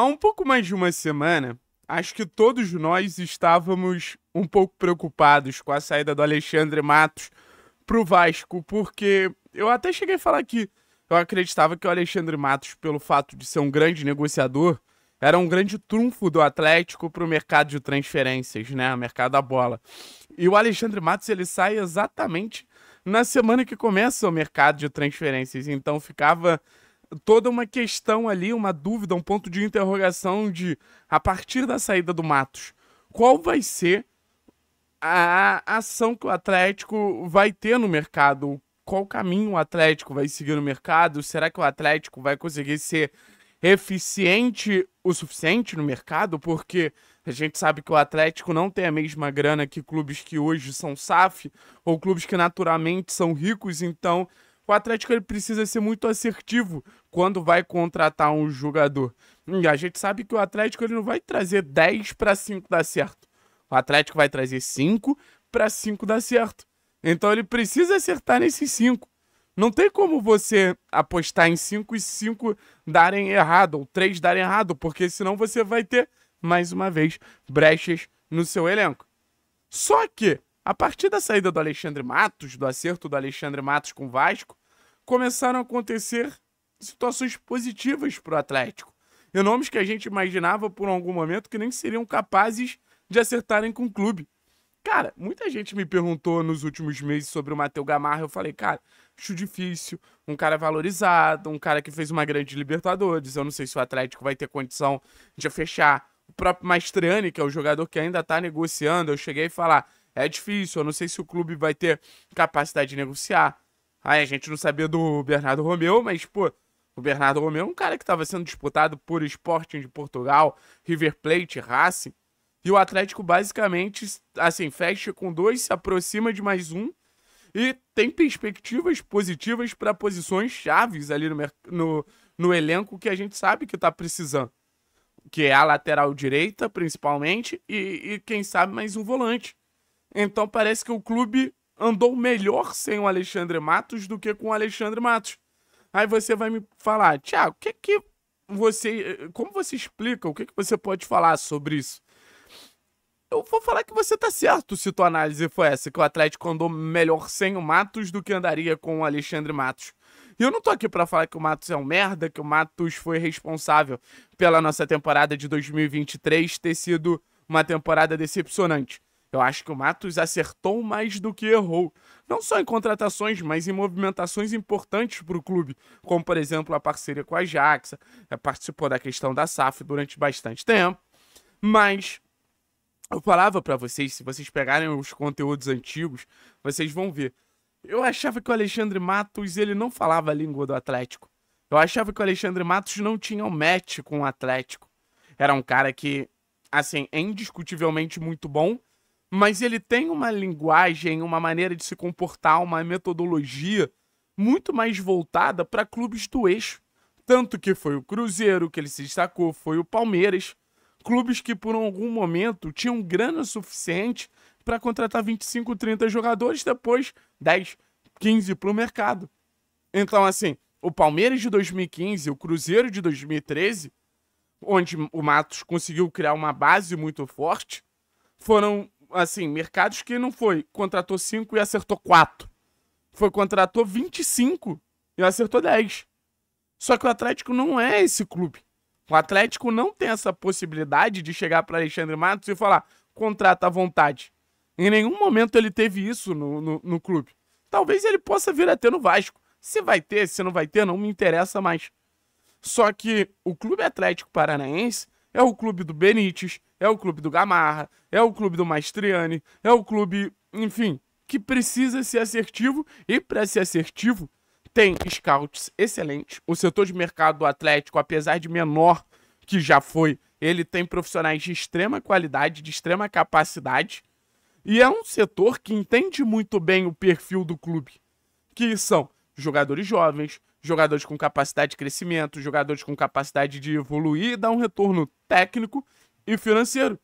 Há um pouco mais de uma semana, acho que todos nós estávamos um pouco preocupados com a saída do Alexandre Matos pro Vasco, porque eu até cheguei a falar que eu acreditava que o Alexandre Matos, pelo fato de ser um grande negociador, era um grande trunfo do Atlético para o mercado de transferências, né? O mercado da bola. E o Alexandre Matos ele sai exatamente na semana que começa o mercado de transferências, então ficava toda uma questão ali, uma dúvida, um ponto de interrogação de, a partir da saída do Matos, qual vai ser a ação que o Atlético vai ter no mercado? Qual caminho o Atlético vai seguir no mercado? Será que o Atlético vai conseguir ser eficiente o suficiente no mercado? Porque a gente sabe que o Atlético não tem a mesma grana que clubes que hoje são SAF ou clubes que naturalmente são ricos, então o Atlético ele precisa ser muito assertivo quando vai contratar um jogador. E a gente sabe que o Atlético ele não vai trazer 10 para 5 dar certo. O Atlético vai trazer 5 para 5 dar certo. Então ele precisa acertar nesses 5. Não tem como você apostar em 5 e 5 darem errado, ou 3 darem errado, porque senão você vai ter, mais uma vez, brechas no seu elenco. Só que, a partir da saída do Alexandre Matos, do acerto do Alexandre Matos com o Vasco, começaram a acontecer situações positivas para o Atlético. E nomes que a gente imaginava por algum momento que nem seriam capazes de acertarem com o clube. Cara, muita gente me perguntou nos últimos meses sobre o Matheus Gamarra. Eu falei, cara, acho difícil. Um cara valorizado, um cara que fez uma grande Libertadores. Eu não sei se o Atlético vai ter condição de fechar. O próprio Mastriani, que é o jogador que ainda está negociando, eu cheguei a falar: é difícil, eu não sei se o clube vai ter capacidade de negociar. Aí a gente não sabia do Bernardo Romeu, mas, pô, o Bernardo Romeu é um cara que estava sendo disputado por Sporting de Portugal, River Plate, Racing. E o Atlético basicamente, assim, fecha com dois, se aproxima de mais um e tem perspectivas positivas para posições chaves ali no, no, no, elenco que a gente sabe que está precisando. Que é a lateral direita, principalmente, e, e quem sabe mais um volante. Então parece que o clube andou melhor sem o Alexandre Matos do que com o Alexandre Matos. Aí você vai me falar, Tiago, o que que você, como você explica, o que que você pode falar sobre isso? Eu vou falar que você tá certo se tua análise foi essa, que o Atlético andou melhor sem o Matos do que andaria com o Alexandre Matos. E eu não tô aqui para falar que o Matos é um merda, que o Matos foi responsável pela nossa temporada de 2023 ter sido uma temporada decepcionante. Eu acho que o Matos acertou mais do que errou, não só em contratações, mas em movimentações importantes para o clube, como por exemplo a parceria com a Jaxa, eh, participou da questão da SAF durante bastante tempo. Mas eu falava para vocês, se vocês pegarem os conteúdos antigos, vocês vão ver. Eu achava que o Alexandre Matos ele não falava a língua do Atlético. Eu achava que o Alexandre Matos não tinha um match com o Atlético. Era um cara que, assim, é indiscutivelmente muito bom mas ele tem uma linguagem, uma maneira de se comportar, uma metodologia muito mais voltada para clubes do eixo. Tanto que foi o Cruzeiro que ele se destacou, foi o Palmeiras, clubes que por algum momento tinham grana suficiente para contratar 25, 30 jogadores, depois 10, 15 para o mercado. Então, assim, o Palmeiras de 2015, o Cruzeiro de 2013, onde o Matos conseguiu criar uma base muito forte, foram assim, mercados que não foi, contratou 5 e acertou 4. Foi, contratou 25 e acertou 10. Só que o Atlético não é esse clube. O Atlético não tem essa possibilidade de chegar para Alexandre Matos e falar: contrata à vontade. Em nenhum momento ele teve isso no, no, no clube. Talvez ele possa vir a ter no Vasco. Se vai ter, se não vai ter, não me interessa mais. Só que o Clube Atlético Paranaense é o clube do Benítez, é o clube do Gamarra, é o clube do Maestriani, é o clube, enfim, que precisa ser assertivo e para ser assertivo tem scouts excelentes. O setor de mercado do Atlético, apesar de menor que já foi, ele tem profissionais de extrema qualidade, de extrema capacidade. E é um setor que entende muito bem o perfil do clube, que são jogadores jovens, jogadores com capacidade de crescimento, jogadores com capacidade de evoluir e dar um retorno técnico e financeiro.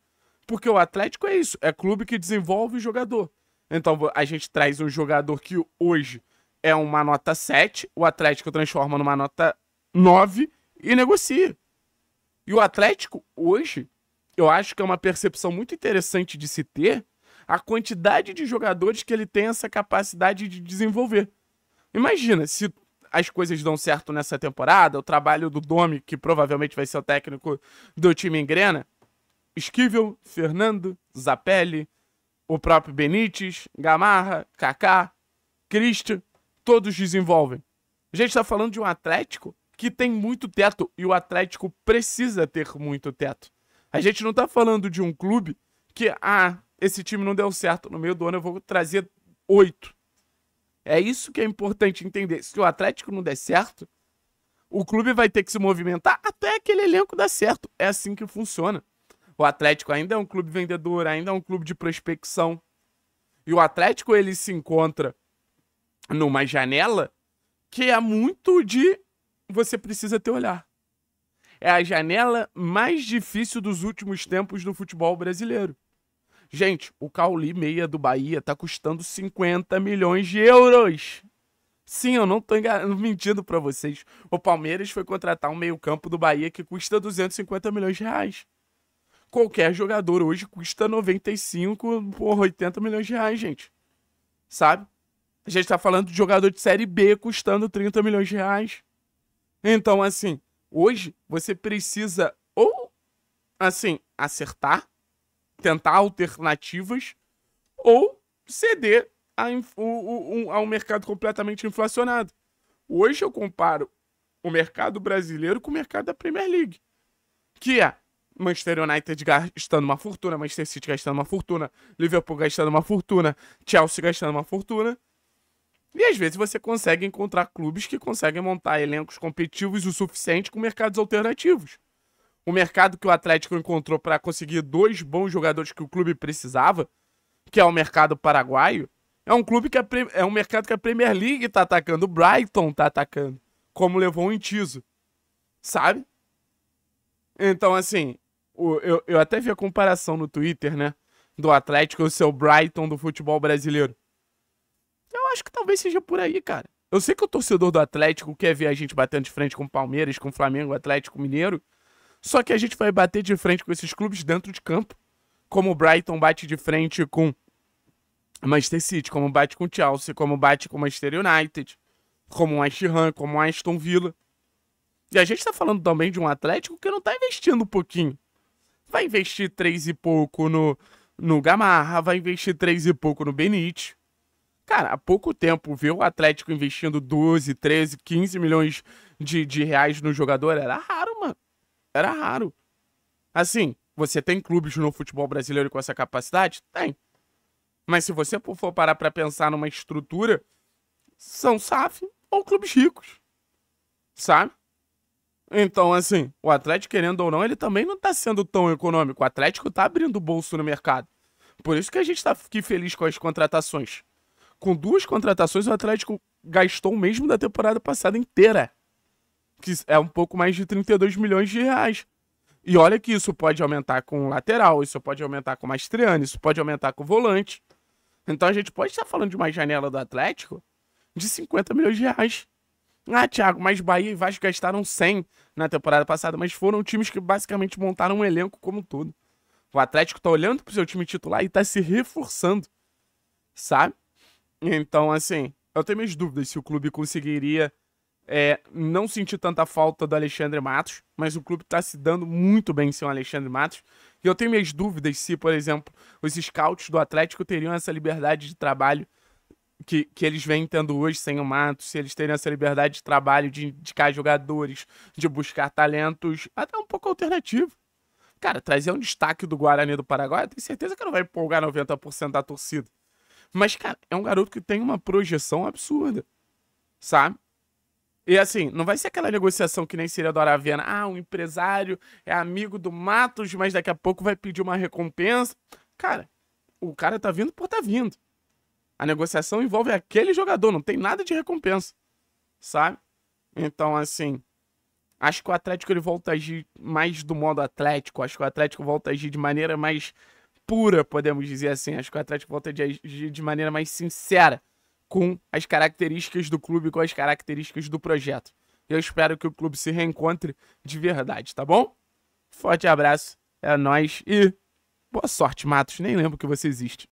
Porque o Atlético é isso, é clube que desenvolve jogador. Então a gente traz um jogador que hoje é uma nota 7, o Atlético transforma numa nota 9 e negocia. E o Atlético, hoje, eu acho que é uma percepção muito interessante de se ter a quantidade de jogadores que ele tem essa capacidade de desenvolver. Imagina se as coisas dão certo nessa temporada, o trabalho do Domi, que provavelmente vai ser o técnico do time em Grena Esquivel, Fernando, Zapelli, o próprio Benítez, Gamarra, Kaká, Christian, todos desenvolvem. A gente está falando de um Atlético que tem muito teto e o Atlético precisa ter muito teto. A gente não está falando de um clube que, ah, esse time não deu certo, no meio do ano eu vou trazer oito. É isso que é importante entender. Se o Atlético não der certo, o clube vai ter que se movimentar até aquele elenco dar certo. É assim que funciona. O Atlético ainda é um clube vendedor, ainda é um clube de prospecção. E o Atlético ele se encontra numa janela que é muito de você precisa ter olhar. É a janela mais difícil dos últimos tempos do futebol brasileiro. Gente, o Cauli meia do Bahia tá custando 50 milhões de euros. Sim, eu não tô mentindo para vocês. O Palmeiras foi contratar um meio-campo do Bahia que custa 250 milhões de reais. Qualquer jogador hoje custa 95 por 80 milhões de reais, gente. Sabe? A gente tá falando de jogador de Série B custando 30 milhões de reais. Então, assim, hoje você precisa ou, assim, acertar, tentar alternativas, ou ceder a, a um mercado completamente inflacionado. Hoje eu comparo o mercado brasileiro com o mercado da Premier League, que é Manchester United gastando uma fortuna, Manchester City gastando uma fortuna, Liverpool gastando uma fortuna, Chelsea gastando uma fortuna. E às vezes você consegue encontrar clubes que conseguem montar elencos competitivos o suficiente com mercados alternativos. O mercado que o Atlético encontrou para conseguir dois bons jogadores que o clube precisava, que é o mercado paraguaio, é um clube que a, é, é um mercado que a Premier League está atacando, o Brighton está atacando, como levou um Intiso. Sabe? Então, assim, eu, eu até vi a comparação no Twitter, né? Do Atlético e o seu Brighton do futebol brasileiro. Eu acho que talvez seja por aí, cara. Eu sei que o torcedor do Atlético quer ver a gente batendo de frente com o Palmeiras, com o Flamengo, Atlético Mineiro. Só que a gente vai bater de frente com esses clubes dentro de campo. Como o Brighton bate de frente com Manchester City, como bate com o Chelsea, como bate com o Manchester United, como o West Ham, como o Aston Villa. E a gente tá falando também de um Atlético que não tá investindo um pouquinho vai investir três e pouco no, no Gamarra, vai investir três e pouco no Benite Cara, há pouco tempo ver o Atlético investindo 12, 13, 15 milhões de, de reais no jogador era raro, mano. Era raro. Assim, você tem clubes no futebol brasileiro com essa capacidade? Tem. Mas se você for parar para pensar numa estrutura, são SAF ou clubes ricos. Sabe? Então, assim, o Atlético, querendo ou não, ele também não tá sendo tão econômico. O Atlético tá abrindo bolso no mercado. Por isso que a gente tá aqui feliz com as contratações. Com duas contratações, o Atlético gastou o mesmo da temporada passada inteira. Que é um pouco mais de 32 milhões de reais. E olha que isso pode aumentar com lateral, isso pode aumentar com Mastriano, isso pode aumentar com volante. Então a gente pode estar falando de uma janela do Atlético de 50 milhões de reais. Ah, Thiago, mas Bahia e Vasco gastaram 100 na temporada passada, mas foram times que basicamente montaram um elenco como um todo. O Atlético tá olhando pro seu time titular e tá se reforçando, sabe? Então, assim, eu tenho minhas dúvidas se o clube conseguiria é, não sentir tanta falta do Alexandre Matos, mas o clube tá se dando muito bem sem o Alexandre Matos. E eu tenho minhas dúvidas se, por exemplo, os scouts do Atlético teriam essa liberdade de trabalho que, que eles vêm tendo hoje sem o Matos, se eles terem essa liberdade de trabalho, de indicar jogadores, de buscar talentos, até um pouco alternativo. Cara, trazer um destaque do Guarani do Paraguai, eu tenho certeza que não vai empolgar 90% da torcida. Mas, cara, é um garoto que tem uma projeção absurda, sabe? E assim, não vai ser aquela negociação que nem seria do Aravena. Ah, um empresário é amigo do Matos, mas daqui a pouco vai pedir uma recompensa. Cara, o cara tá vindo por tá vindo. A negociação envolve aquele jogador, não tem nada de recompensa, sabe? Então, assim, acho que o Atlético ele volta a agir mais do modo Atlético, acho que o Atlético volta a agir de maneira mais pura, podemos dizer assim. Acho que o Atlético volta a agir de maneira mais sincera com as características do clube, com as características do projeto. Eu espero que o clube se reencontre de verdade, tá bom? Forte abraço, é nós e boa sorte, Matos. Nem lembro que você existe.